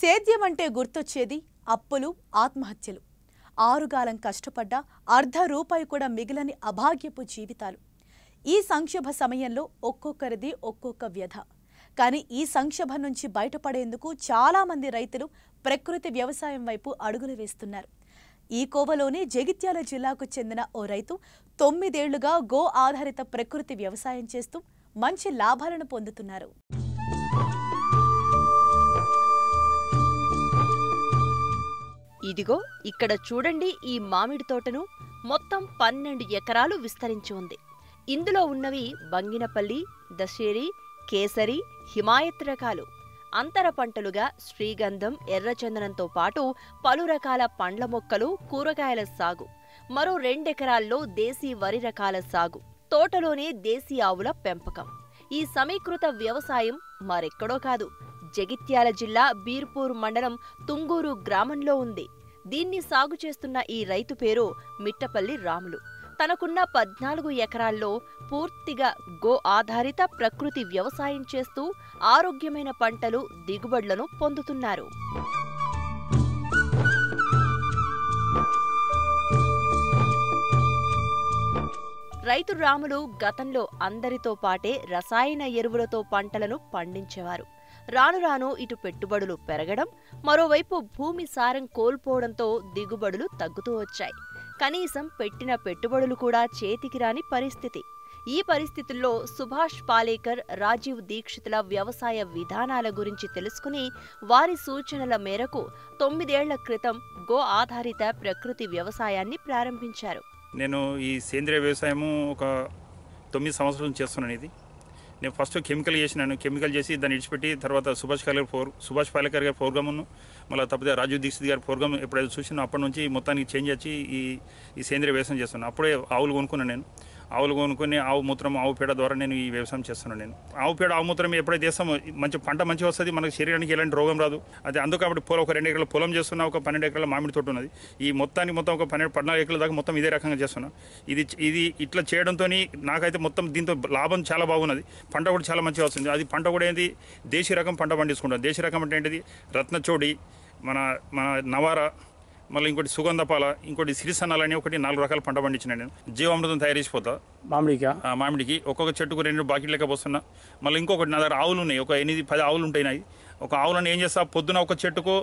సేద్యం అంటే గుర్తొచ్చేది అప్పులు ఆత్మహత్యలు ఆరుగాలం కష్టపడ్డ అర్ధ రూపాయి కూడా మిగిలని అభాగ్యపు జీవితాలు ఈ సంక్షోభ సమయంలో ఒక్కొక్కరిది ఒక్కొక్క వ్యధ కానీ ఈ సంక్షోభం నుంచి బయటపడేందుకు చాలామంది రైతులు ప్రకృతి వ్యవసాయం వైపు అడుగులు వేస్తున్నారు ఈ కోవలోని జగిత్యాల జిల్లాకు చెందిన ఓ రైతు తొమ్మిదేళ్లుగా గో ఆధారిత ప్రకృతి వ్యవసాయం చేస్తూ మంచి లాభాలను పొందుతున్నారు ఇదిగో ఇక్కడ చూడండి ఈ మామిడి తోటను మొత్తం పన్నెండు ఎకరాలు విస్తరించి ఉంది ఇందులో ఉన్నవి బంగినపల్లి దశేరి కేసరి హిమాయత్ రకాలు అంతర పంటలుగా శ్రీగంధం ఎర్రచందనంతో పాటు పలు రకాల పండ్ల మొక్కలు కూరగాయల సాగు మరో రెండెకరాల్లో దేశీ వరి రకాల సాగు తోటలోనే దేశీ ఆవుల పెంపకం ఈ సమీకృత వ్యవసాయం మరెక్కడో కాదు జగిత్యాల జిల్లా బీర్పూర్ మండలం తుంగూరు గ్రామంలో ఉంది దీన్ని సాగు చేస్తున్న ఈ రైతు పేరు మిట్టపల్లి రాములు తనకున్న పద్నాలుగు ఎకరాల్లో పూర్తిగా గో ఆధారిత ప్రకృతి వ్యవసాయం చేస్తూ ఆరోగ్యమైన పంటలు దిగుబడులను పొందుతున్నారు రైతు రాములు గతంలో అందరితో పాటే రసాయన ఎరువులతో పంటలను పండించేవారు రాను రాను ఇటు పెట్టుబడులు పెరగడం మరోవైపు భూమి సారం కోల్పోవడంతో దిగుబడులు తగ్గుతూ వచ్చాయి కనీసం పెట్టిన పెట్టుబడులు కూడా చేతికి రాని పరిస్థితి ఈ పరిస్థితుల్లో సుభాష్ పాలేకర్ రాజీవ్ దీక్షితుల వ్యవసాయ విధానాల గురించి తెలుసుకుని వారి సూచనల మేరకు తొమ్మిదేళ్ల క్రితం గో ఆధారిత ప్రకృతి వ్యవసాయాన్ని ప్రారంభించారు నేను ఈ సేంద్రియ వ్యవసాయము ఒక తొమ్మిది సంవత్సరం చేస్తున్నాను ఇది నేను ఫస్ట్ కెమికల్ చేసినాను కెమికల్ చేసి దాన్ని ఇడిచిపెట్టి తర్వాత సుభాష్ పాలేకర్ ఫోర్ సుభాష్ పాలేకర్ గారి ఉన్ను మళ్ళీ తప్పితే రాజీవ్ దీక్షిత్ గారి ప్రోగ్రామ్ ఎప్పుడైతే చూసినా అప్పటి నుంచి మొత్తానికి చేంజ్ వచ్చి ఈ ఈ సేంద్రీయ వ్యవసాయం చేస్తున్నాను అప్పుడే ఆవులు కొనుక్కున్నాను నేను ఆవులు కొనుక్కొని ఆవు మూత్రం ఆవు పేడ ద్వారా నేను ఈ వ్యవసాయం చేస్తున్నాను నేను ఆవు పేడ ఆవు మూత్రం ఎప్పుడైతే మంచి పంట మంచి వస్తుంది మనకు శరీరానికి ఎలాంటి రోగం రాదు అది అందుకు కాబట్టి పొలం ఒక రెండు ఎకరాల పొలం చేస్తున్నా ఒక పన్నెండు ఎకరాల మామిడి తోట ఉన్నది ఈ మొత్తానికి మొత్తం ఒక పన్నెండు పద్నాలుగు ఎకరాల దాకా మొత్తం ఇదే రకంగా చేస్తున్నా ఇది ఇది ఇట్లా చేయడంతో నాకైతే మొత్తం దీంతో లాభం చాలా బాగున్నది పంట కూడా చాలా మంచిగా వస్తుంది అది పంట కూడా ఏంటి దేశీ రకం పంట పండించుకుంటాం దేశీ రకం అంటే ఏంటిది రత్నచోడి మన మన నవారా మళ్ళీ ఇంకోటి సుగంధపాల ఇంకోటి సిరిసనాలని ఒకటి నాలుగు రకాల పంట పండించిన నేను జీవామృతం తయారు చేసిపోతా మామిడికి మామిడికి ఒక్కొక్క చెట్టుకు రెండు బాకీ లెక్క పోస్తున్నా మళ్ళీ ఇంకొకటి నా దగ్గర ఆవులు ఉన్నాయి ఒక ఎనిమిది పది ఆవులు ఉంటాయి ఒక ఆవులను ఏం చేస్తా పొద్దున ఒక చెట్టుకు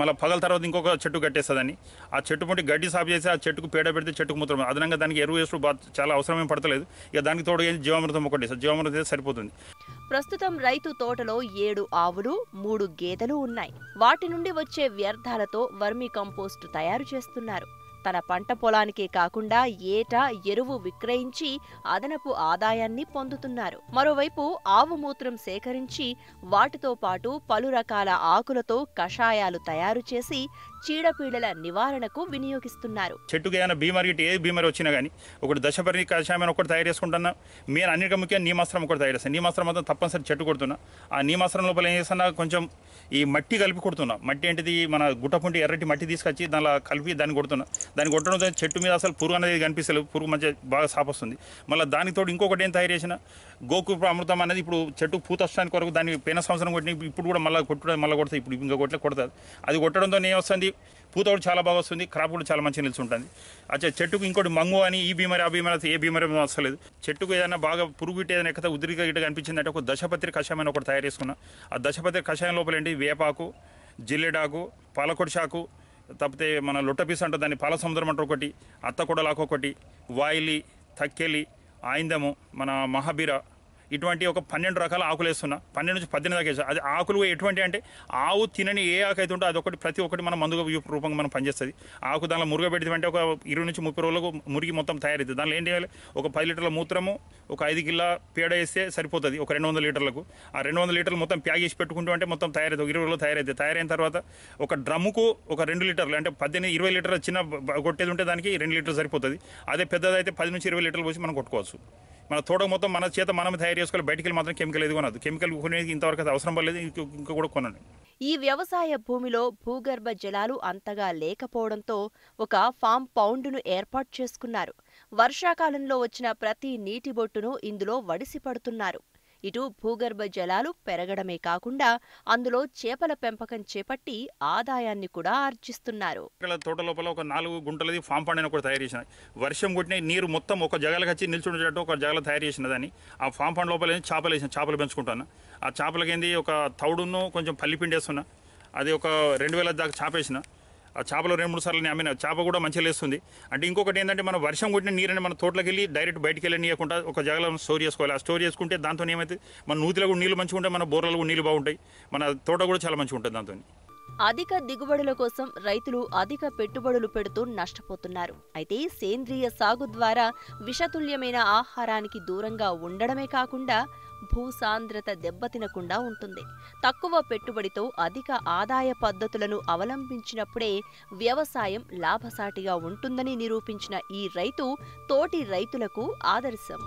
మళ్ళీ పగల తర్వాత ఇంకొక చెట్టు కట్టేస్తుందని ఆ చెట్టు పొంటి గడ్డి సాఫ్ చేసి ఆ చెట్టుకు పేడ పెడితే చెట్టుకు మూత్రం అదనంగా దానికి ఎరువు వేసుడు చాలా అవసరమే పడతలేదు ఇక దానికి తోడు జీవామృతం ఒకటి జీవామృతం సరిపోతుంది ప్రస్తుతం రైతు తోటలో ఏడు ఆవులు మూడు గేదెలు ఉన్నాయి వాటి నుండి వచ్చే వ్యర్థాలతో వర్మీ కంపోస్టు తయారు చేస్తున్నారు తన పంట పొలానికే కాకుండా ఏటా ఎరువు విక్రయించి అదనపు ఆదాయాన్ని పొందుతున్నారు మరోవైపు ఆవు మూత్రం సేకరించి వాటితో పాటు పలు రకాల ఆకులతో కషాయాలు తయారు చేసి చీడపీడల నివారణకు వినియోగిస్తున్నారు చెట్టుకు ఏమైనా బీమర్ గిట్టి ఏ బీమర్ వచ్చినా కానీ ఒకటి దశపరి కషాయం ఒకటి తయారు చేసుకుంటున్నా మీరు అన్నిటి ముఖ్యంగా నీమాస్త్రం ఒకటి తయారు చేస్తాను నీమాస్త్రం మొత్తం తప్పనిసరి చెట్టు కొడుతున్నా ఆ నీమాస్త్రం లోపల ఏం చేస్తున్నా కొంచెం ఈ మట్టి కలిపి కొడుతున్నా మట్టి ఏంటిది మన గుట్టపుంటి ఎర్రటి మట్టి తీసుకొచ్చి దానిలో కలిపి దాన్ని కొడుతున్నా దాన్ని కొట్టడంతో చెట్టు మీద అసలు పురుగు అనేది కనిపిస్తలేదు పురుగు మంచి బాగా సాపొస్తుంది మళ్ళీ దానితోటి ఇంకొకటి ఏం తయారు చేసిన గోకు అమృతం అనేది ఇప్పుడు చెట్టు పూత వస్తానికి వరకు దాన్ని పైన సంవత్సరం కొట్టిన ఇప్పుడు కూడా మళ్ళీ కొట్టడం మళ్ళీ కొడుతుంది ఇప్పుడు ఇంకా కొట్లే కొడుతుంది అది కొట్టడంతో ఏం వస్తుంది పూత కూడా చాలా బాగా వస్తుంది క్రాప్ కూడా చాలా మంచిగా ఉంటుంది అచ్చా చెట్టుకు ఇంకోటి మంగు అని ఈ బీమారి ఆ బీమారి ఏ బీమారి వస్తలేదు చెట్టుకు ఏదైనా బాగా పురుగు ఇటు ఏదైనా ఎక్కడ ఉద్రిక గిట్ట అంటే ఒక దశపత్రి కషాయం ఒకటి తయారు చేసుకున్నాం ఆ దశపత్రి కషాయం లోపల ఏంటి వేపాకు జిల్లెడాకు పాలకొడి చాకు తప్పితే మన లొట్టపీస్ అంటే దాన్ని పాల సముద్రం అంటే ఒకటి అత్తకొడలాకు ఒకటి వాయిలి తక్కెలి ఆయిందము మన మహాబీర ఇటువంటి ఒక పన్నెండు రకాల ఆకులు వేస్తున్నా పన్నెండు నుంచి పద్దెనిమిది దాకా వేస్తాను అది ఆకులు ఎటువంటి అంటే ఆవు తినని ఏ ఆకు అయితే ఉంటే అదొకటి ప్రతి ఒక్కటి మనం మందుగా రూపంగా మనం పనిచేస్తుంది ఆకు దానిలో మురుగ పెడితే ఒక ఇరవై నుంచి ముప్పై రోజులకు మురిగి మొత్తం తయారైతుంది దానిలో ఏం చేయాలి ఒక పది లీటర్ల మూత్రము ఒక ఐదు కిల్ల పేడ వేస్తే సరిపోతుంది ఒక రెండు వందల లీటర్లకు ఆ రెండు వందల లీటర్లు మొత్తం ప్యాక్ చేసి పెట్టుకుంటూ అంటే మొత్తం ఒక ఇరవై రోజులు తయారవుతుంది తయారైన తర్వాత ఒక డ్రమ్ముకు ఒక రెండు లీటర్లు అంటే పద్దెనిమిది ఇరవై లీటర్ల చిన్న కొట్టేది ఉంటే దానికి రెండు లీటర్లు సరిపోతుంది అదే పెద్దదైతే పది నుంచి ఇరవై లీటర్లు పోసి మనం కొట్టుకోవచ్చు మన తోడ మొత్తం మన చేత మనం తయారు చేసుకోవాలి బయటికి మాత్రం కెమికల్ ఏది కొనదు కెమికల్ కొనేది ఇంతవరకు అవసరం పడలేదు ఇంకా కూడా కొనండి ఈ వ్యవసాయ భూమిలో భూగర్భ జలాలు అంతగా లేకపోవడంతో ఒక ఫామ్ పౌండ్ను ఏర్పాటు చేసుకున్నారు వర్షాకాలంలో వచ్చిన ప్రతి నీటి బొట్టును ఇందులో వడిసి పడుతున్నారు ఇటు భూగర్భ జలాలు పెరగడమే కాకుండా అందులో చేపల పెంపకం చేపట్టి ఆదాయాన్ని కూడా ఆర్జిస్తున్నారు తోట లోపల ఒక నాలుగు గుంటలది ఫామ్ పండ్ కూడా తయారు చేసిన వర్షం కొట్టిన నీరు మొత్తం ఒక జగలకు వచ్చి నిల్చుండేటట్టు ఒక జగల తయారు చేసిన దాన్ని ఆ ఫామ్ పండ్ లోపల చేపలు వేసిన చేపలు పెంచుకుంటాను ఆ చేపలకి ఏంది ఒక తౌడును కొంచెం పల్లి వేస్తున్నా అది ఒక రెండు వేల దాకా చేపేసిన ఆ చేపలు రెండు మూడు సార్లు నేను అమ్మిన చేప కూడా మంచిగా లేస్తుంది అంటే ఇంకొకటి ఏంటంటే మనం వర్షం కొట్టిన నీరుని మన తోటలోకి వెళ్ళి డైరెక్ట్ బయటికి వెళ్ళనియకుండా ఒక జగలో స్టోర్ చేసుకోవాలి ఆ స్టోర్ చేసుకుంటే దాంతో ఏమైతే మన నూతిలో కూడా నీళ్ళు మంచిగా ఉంటాయి మన బోర్లలో కూడా నీళ్ళు బాగుంటాయి మన తోట కూడా చాలా మంచిగా ఉంటుంది దాంతో అధిక దిగుబడుల కోసం రైతులు అధిక పెట్టుబడులు పెడుతూ నష్టపోతున్నారు అయితే సేంద్రియ సాగు ద్వారా విషతుల్యమైన ఆహారానికి దూరంగా ఉండడమే కాకుండా భూసాంద్రత దెబ్బతినకుండా ఉంటుంది తక్కువ పెట్టుబడితో అధిక ఆదాయ పద్ధతులను అవలంబించినప్పుడే వ్యవసాయం లాభసాటిగా ఉంటుందని నిరూపించిన ఈ రైతు తోటి రైతులకు ఆదర్శం